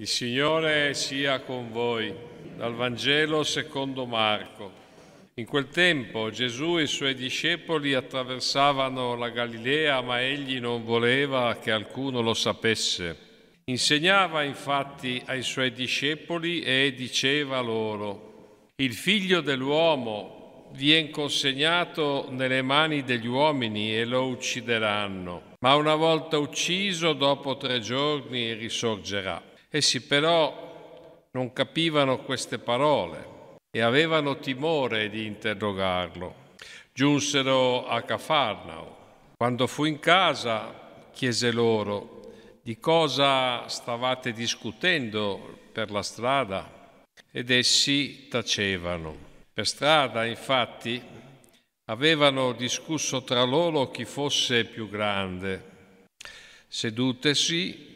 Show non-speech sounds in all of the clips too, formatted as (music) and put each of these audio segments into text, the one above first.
Il Signore sia con voi. Dal Vangelo secondo Marco. In quel tempo Gesù e i suoi discepoli attraversavano la Galilea, ma egli non voleva che alcuno lo sapesse. Insegnava infatti ai suoi discepoli e diceva loro, Il figlio dell'uomo viene consegnato nelle mani degli uomini e lo uccideranno, ma una volta ucciso dopo tre giorni risorgerà. Essi però non capivano queste parole e avevano timore di interrogarlo. Giunsero a Cafarnao. Quando fu in casa, chiese loro di cosa stavate discutendo per la strada ed essi tacevano. Per strada, infatti, avevano discusso tra loro chi fosse più grande. Sedutesi,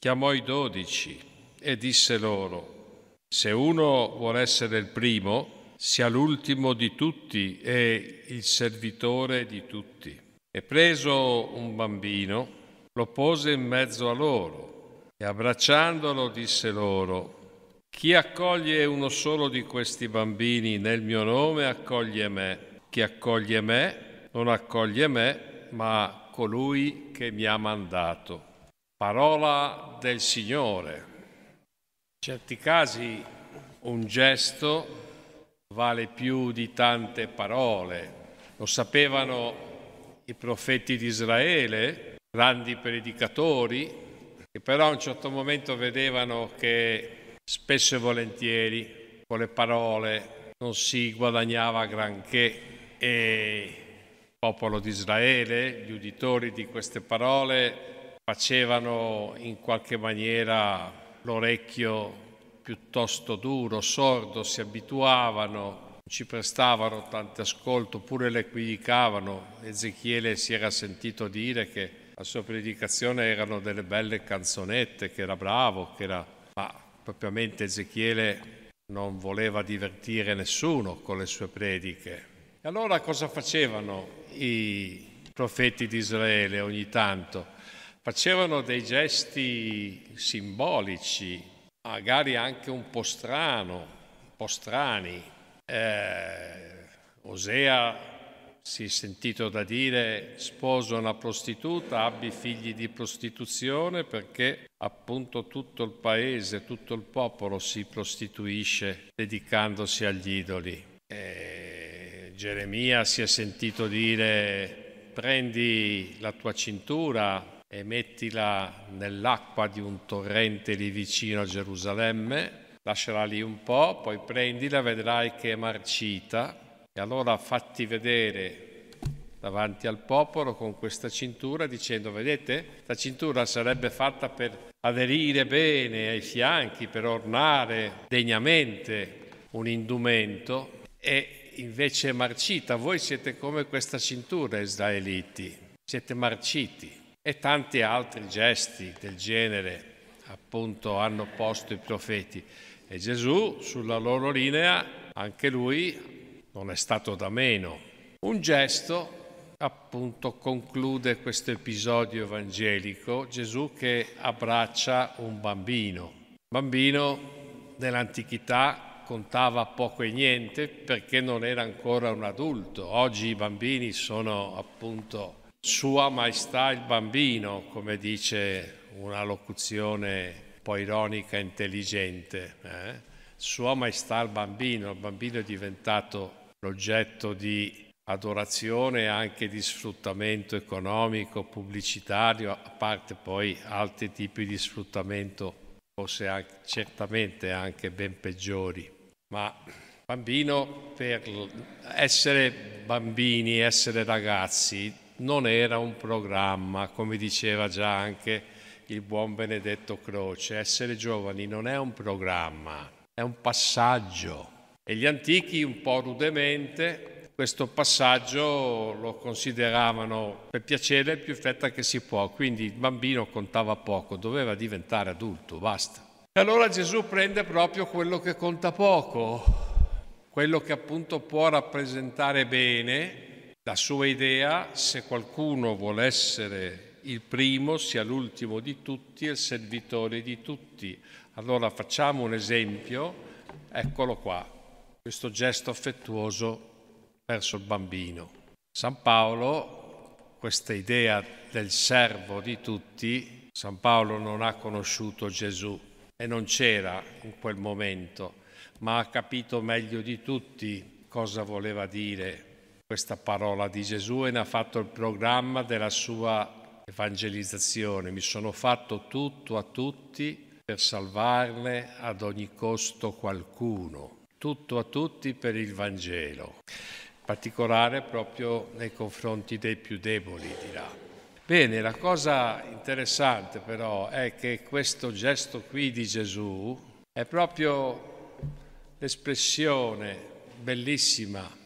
chiamò i dodici e disse loro, se uno vuole essere il primo, sia l'ultimo di tutti e il servitore di tutti. E preso un bambino, lo pose in mezzo a loro e abbracciandolo disse loro, chi accoglie uno solo di questi bambini nel mio nome accoglie me. Chi accoglie me non accoglie me, ma colui che mi ha mandato parola del Signore. In certi casi un gesto vale più di tante parole. Lo sapevano i profeti di Israele, grandi predicatori, che però a un certo momento vedevano che spesso e volentieri con le parole non si guadagnava granché e il popolo di Israele, gli uditori di queste parole, facevano in qualche maniera l'orecchio piuttosto duro, sordo, si abituavano, non ci prestavano tanto ascolto, pure le equivocavano. Ezechiele si era sentito dire che la sua predicazione erano delle belle canzonette, che era bravo, che era... ma propriamente Ezechiele non voleva divertire nessuno con le sue prediche. E allora cosa facevano i profeti di Israele ogni tanto? Facevano dei gesti simbolici, magari anche un po' strano, un po' strani. Eh, Osea si è sentito da dire sposo una prostituta, abbi figli di prostituzione perché appunto tutto il paese, tutto il popolo si prostituisce dedicandosi agli idoli. E eh, Geremia si è sentito dire prendi la tua cintura, e mettila nell'acqua di un torrente lì vicino a Gerusalemme, lasciala lì un po', poi prendila, vedrai che è marcita e allora fatti vedere davanti al popolo con questa cintura dicendo vedete la cintura sarebbe fatta per aderire bene ai fianchi per ornare degnamente un indumento e invece è marcita voi siete come questa cintura israeliti siete marciti e tanti altri gesti del genere appunto hanno posto i profeti e Gesù sulla loro linea anche lui non è stato da meno. Un gesto appunto conclude questo episodio evangelico Gesù che abbraccia un bambino. Bambino nell'antichità contava poco e niente perché non era ancora un adulto. Oggi i bambini sono appunto sua Maestà il Bambino, come dice una locuzione un po' ironica e intelligente. Eh? Sua Maestà il Bambino, il bambino è diventato l'oggetto di adorazione e anche di sfruttamento economico, pubblicitario, a parte poi altri tipi di sfruttamento, forse anche, certamente anche ben peggiori. Ma bambino per essere bambini, essere ragazzi, non era un programma, come diceva già anche il buon Benedetto Croce, essere giovani non è un programma, è un passaggio. E gli antichi, un po' rudemente, questo passaggio lo consideravano per piacere più fretta che si può, quindi il bambino contava poco, doveva diventare adulto, basta. E allora Gesù prende proprio quello che conta poco, quello che appunto può rappresentare bene la sua idea, se qualcuno vuole essere il primo, sia l'ultimo di tutti e il servitore di tutti. Allora facciamo un esempio, eccolo qua, questo gesto affettuoso verso il bambino. San Paolo, questa idea del servo di tutti, San Paolo non ha conosciuto Gesù e non c'era in quel momento, ma ha capito meglio di tutti cosa voleva dire questa parola di Gesù e ne ha fatto il programma della sua evangelizzazione. Mi sono fatto tutto a tutti per salvarne ad ogni costo qualcuno. Tutto a tutti per il Vangelo, in particolare proprio nei confronti dei più deboli, dirà. Bene, la cosa interessante però è che questo gesto qui di Gesù è proprio l'espressione bellissima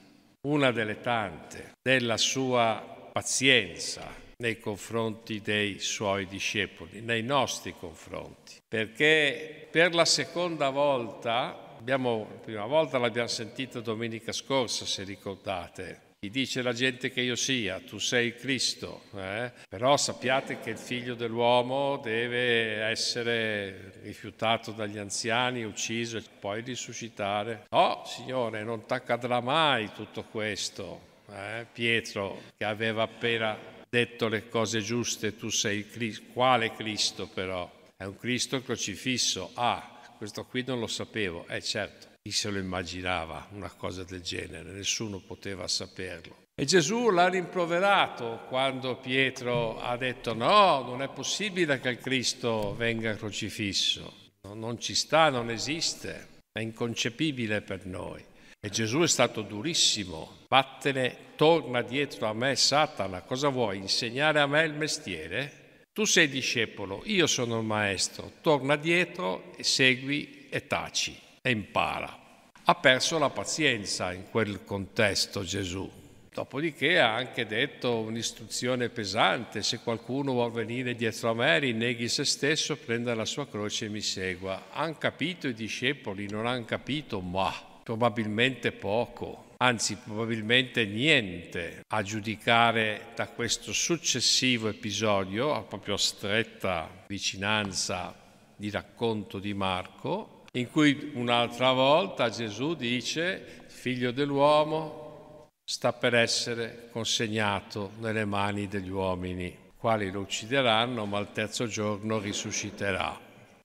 una delle tante, della sua pazienza nei confronti dei suoi discepoli, nei nostri confronti, perché per la seconda volta, abbiamo, la prima volta l'abbiamo sentita domenica scorsa, se ricordate, mi dice la gente che io sia, tu sei Cristo, eh? però sappiate che il figlio dell'uomo deve essere rifiutato dagli anziani, ucciso e poi risuscitare. No, Signore, non t'accadrà mai tutto questo. Eh? Pietro, che aveva appena detto le cose giuste, tu sei Cristo. Quale Cristo però? È un Cristo crocifisso. Ah, questo qui non lo sapevo. Eh certo. Chi se lo immaginava una cosa del genere? Nessuno poteva saperlo. E Gesù l'ha rimproverato quando Pietro ha detto no, non è possibile che il Cristo venga crocifisso, non ci sta, non esiste, è inconcepibile per noi. E Gesù è stato durissimo, vattene, torna dietro a me Satana, cosa vuoi insegnare a me il mestiere? Tu sei discepolo, io sono il maestro, torna dietro, segui e taci e impara. Ha perso la pazienza in quel contesto Gesù. Dopodiché ha anche detto un'istruzione pesante, se qualcuno vuol venire dietro a me, rinneghi se stesso, prenda la sua croce e mi segua. Hanno capito i discepoli, non hanno capito, ma probabilmente poco anzi probabilmente niente a giudicare da questo successivo episodio, a proprio stretta vicinanza di racconto di Marco, in cui un'altra volta Gesù dice, figlio dell'uomo sta per essere consegnato nelle mani degli uomini, quali lo uccideranno, ma il terzo giorno risusciterà.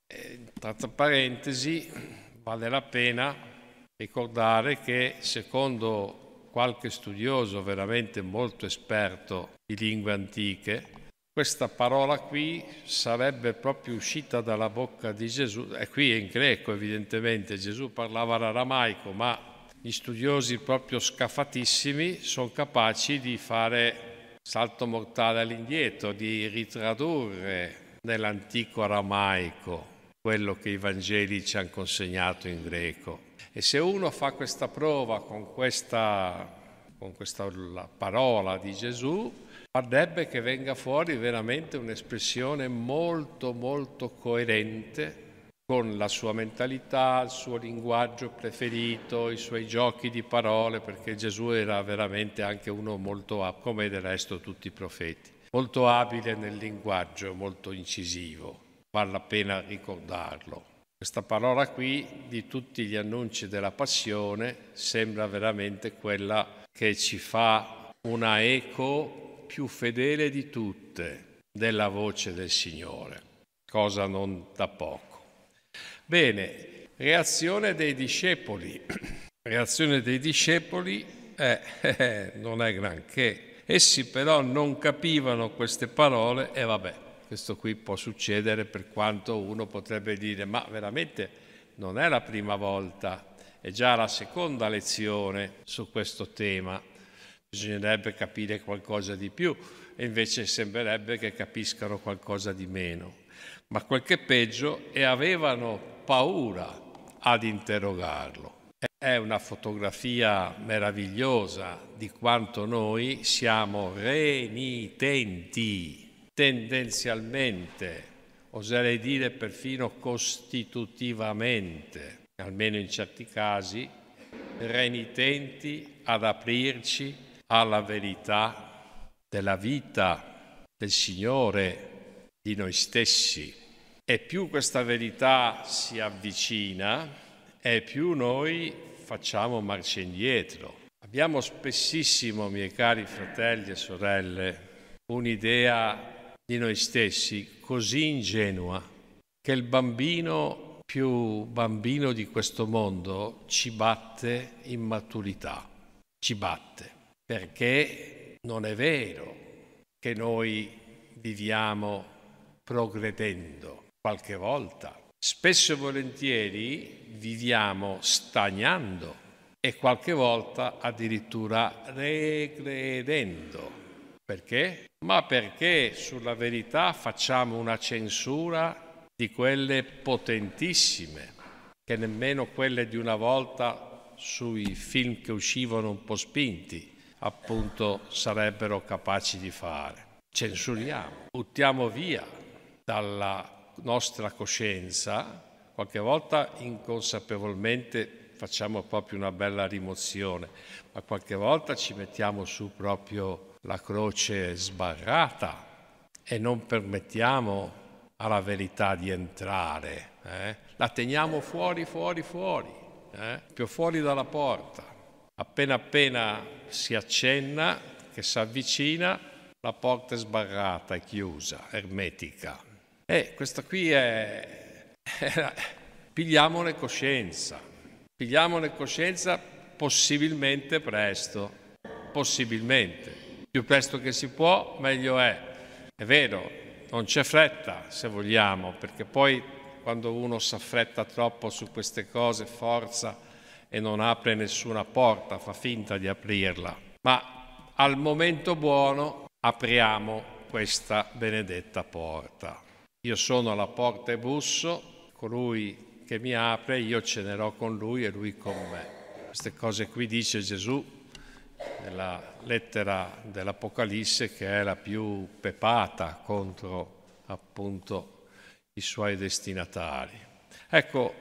E, tra parentesi, vale la pena ricordare che secondo qualche studioso veramente molto esperto di lingue antiche, questa parola qui sarebbe proprio uscita dalla bocca di Gesù, e qui è in greco evidentemente, Gesù parlava aramaico, ma gli studiosi proprio scafatissimi sono capaci di fare salto mortale all'indietro, di ritradurre nell'antico aramaico quello che i Vangeli ci hanno consegnato in greco. E se uno fa questa prova con questa, con questa parola di Gesù, Parrebbe che venga fuori veramente un'espressione molto molto coerente con la sua mentalità, il suo linguaggio preferito, i suoi giochi di parole, perché Gesù era veramente anche uno molto, come del resto tutti i profeti, molto abile nel linguaggio, molto incisivo, vale la pena ricordarlo. Questa parola qui di tutti gli annunci della passione sembra veramente quella che ci fa una eco più fedele di tutte della voce del Signore, cosa non da poco. Bene, reazione dei discepoli. (clears throat) Reazione dei discepoli eh, eh, eh, non è granché. Essi però non capivano queste parole e vabbè, questo qui può succedere per quanto uno potrebbe dire, ma veramente non è la prima volta, è già la seconda lezione su questo tema bisognerebbe capire qualcosa di più e invece sembrerebbe che capiscano qualcosa di meno. Ma quel che è peggio è avevano paura ad interrogarlo. È una fotografia meravigliosa di quanto noi siamo renitenti, tendenzialmente, oserei dire perfino costitutivamente, almeno in certi casi, renitenti ad aprirci alla verità della vita del Signore, di noi stessi. E più questa verità si avvicina, e più noi facciamo marcia indietro. Abbiamo spessissimo, miei cari fratelli e sorelle, un'idea di noi stessi così ingenua che il bambino più bambino di questo mondo ci batte in maturità, ci batte perché non è vero che noi viviamo progredendo qualche volta. Spesso e volentieri viviamo stagnando e qualche volta addirittura regredendo. Perché? Ma perché sulla verità facciamo una censura di quelle potentissime, che nemmeno quelle di una volta sui film che uscivano un po' spinti appunto sarebbero capaci di fare. Censuriamo, buttiamo via dalla nostra coscienza, qualche volta inconsapevolmente facciamo proprio una bella rimozione, ma qualche volta ci mettiamo su proprio la croce sbarrata e non permettiamo alla verità di entrare, eh? la teniamo fuori, fuori, fuori, eh? più fuori dalla porta. Appena appena si accenna che si avvicina, la porta è sbarrata, è chiusa, ermetica. E questa qui è... pigliamone coscienza, pigliamone coscienza possibilmente presto, possibilmente. Più presto che si può, meglio è. È vero, non c'è fretta se vogliamo, perché poi quando uno si affretta troppo su queste cose, forza, e non apre nessuna porta, fa finta di aprirla. Ma al momento buono apriamo questa benedetta porta. Io sono alla porta e busso, colui che mi apre io cenerò con lui e lui con me. Queste cose qui dice Gesù nella lettera dell'Apocalisse che è la più pepata contro appunto i suoi destinatari. Ecco,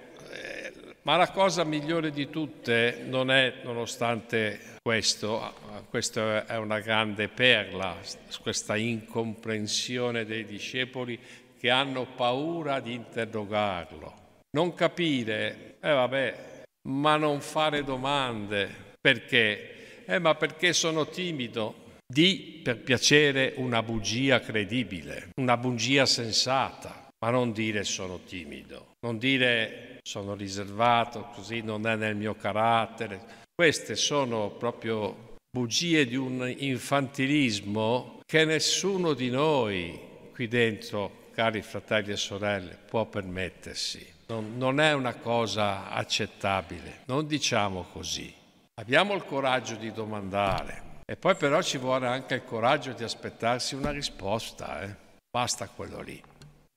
ma la cosa migliore di tutte non è, nonostante questo, questa è una grande perla, questa incomprensione dei discepoli che hanno paura di interrogarlo. Non capire, eh vabbè, ma non fare domande. Perché? Eh ma perché sono timido. Di, per piacere, una bugia credibile, una bugia sensata ma non dire sono timido, non dire sono riservato, così non è nel mio carattere. Queste sono proprio bugie di un infantilismo che nessuno di noi qui dentro, cari fratelli e sorelle, può permettersi. Non, non è una cosa accettabile, non diciamo così. Abbiamo il coraggio di domandare, e poi però ci vuole anche il coraggio di aspettarsi una risposta, eh? basta quello lì.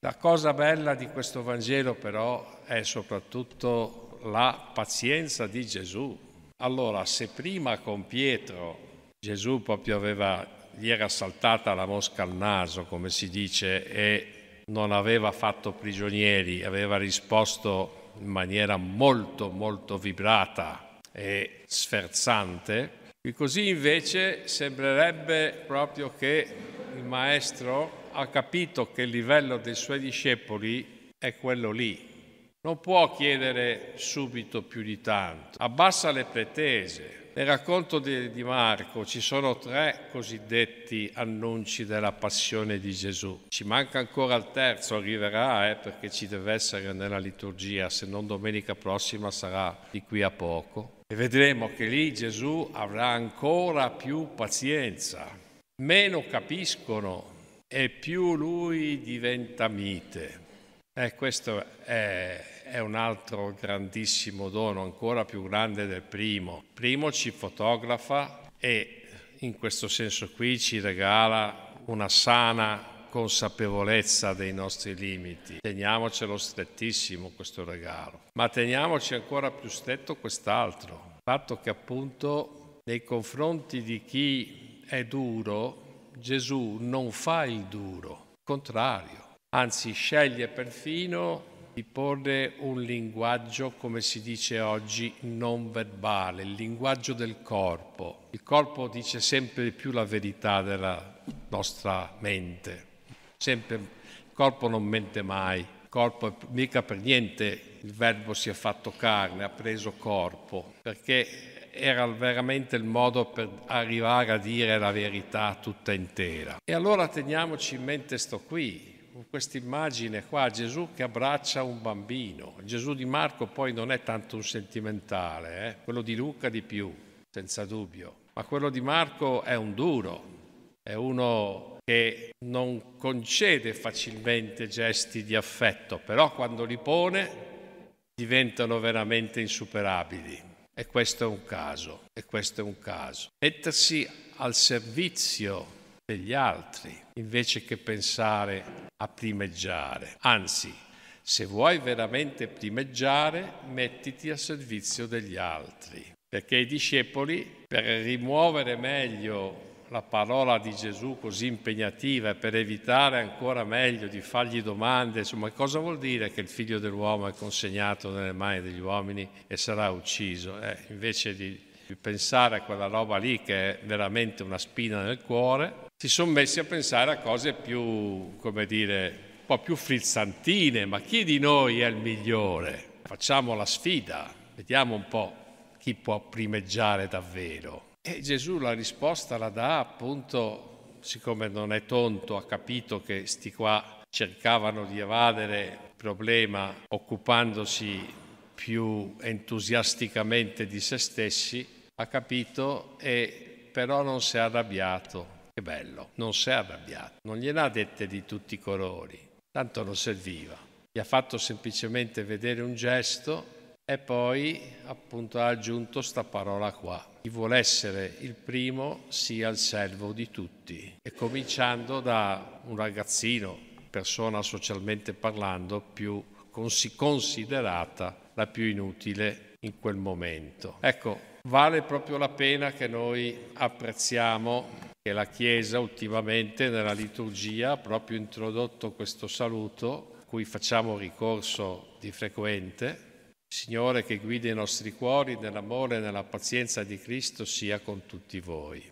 La cosa bella di questo Vangelo però è soprattutto la pazienza di Gesù. Allora, se prima con Pietro Gesù proprio aveva, gli era saltata la mosca al naso, come si dice, e non aveva fatto prigionieri, aveva risposto in maniera molto molto vibrata e sferzante, e così invece sembrerebbe proprio che il maestro ha capito che il livello dei suoi discepoli è quello lì. Non può chiedere subito più di tanto, abbassa le pretese, nel racconto di, di, Marco ci sono tre cosiddetti annunci della passione di Gesù. Ci manca ancora il terzo, arriverà eh, perché ci deve essere nella liturgia, se non domenica prossima sarà di qui a poco. E vedremo che lì Gesù avrà ancora più pazienza. Meno capiscono e più lui diventa mite. E eh, questo è, è, un altro grandissimo dono, ancora più grande del primo. Primo ci fotografa e in questo senso qui ci regala una sana consapevolezza dei nostri limiti. Teniamocelo strettissimo questo regalo, ma teniamoci ancora più stretto quest'altro. Il fatto che appunto nei confronti di chi è duro Gesù non fa il duro, il contrario, anzi sceglie perfino di porre un linguaggio, come si dice oggi, non verbale, il linguaggio del corpo. Il corpo dice sempre più la verità della nostra mente. Sempre, il corpo non mente mai, il corpo mica per niente il verbo si è fatto carne, ha preso corpo, perché era veramente il modo per arrivare a dire la verità tutta intera. E allora teniamoci in mente sto qui, questa immagine qua, Gesù che abbraccia un bambino. Gesù di Marco poi non è tanto un sentimentale, eh? quello di Luca di più, senza dubbio, ma quello di Marco è un duro, è uno che non concede facilmente gesti di affetto, però quando li pone diventano veramente insuperabili. E questo è un caso, e questo è un caso. Mettersi al servizio degli altri invece che pensare a primeggiare. Anzi, se vuoi veramente primeggiare, mettiti al servizio degli altri, perché i discepoli, per rimuovere meglio la parola di Gesù così impegnativa per evitare ancora meglio di fargli domande, insomma cosa vuol dire che il figlio dell'uomo è consegnato nelle mani degli uomini e sarà ucciso? Eh, invece di, di pensare a quella roba lì che è veramente una spina nel cuore, si sono messi a pensare a cose più, come dire, un po' più frizzantine, ma chi di noi è il migliore? Facciamo la sfida, vediamo un po' chi può primeggiare davvero. E Gesù la risposta la dà appunto, siccome non è tonto, ha capito che sti qua cercavano di evadere il problema occupandosi più entusiasticamente di se stessi, ha capito e però non si è arrabbiato. Che bello, non si è arrabbiato, non gliel'ha dette di tutti i colori, tanto non serviva. Gli ha fatto semplicemente vedere un gesto e poi appunto ha aggiunto sta parola qua, chi vuole essere il primo sia il servo di tutti. E cominciando da un ragazzino, persona socialmente parlando, più considerata la più inutile in quel momento. Ecco, vale proprio la pena che noi apprezziamo che la Chiesa ultimamente nella liturgia ha proprio introdotto questo saluto, cui facciamo ricorso di frequente, Signore che guida i nostri cuori nell'amore e nella pazienza di Cristo sia con tutti voi.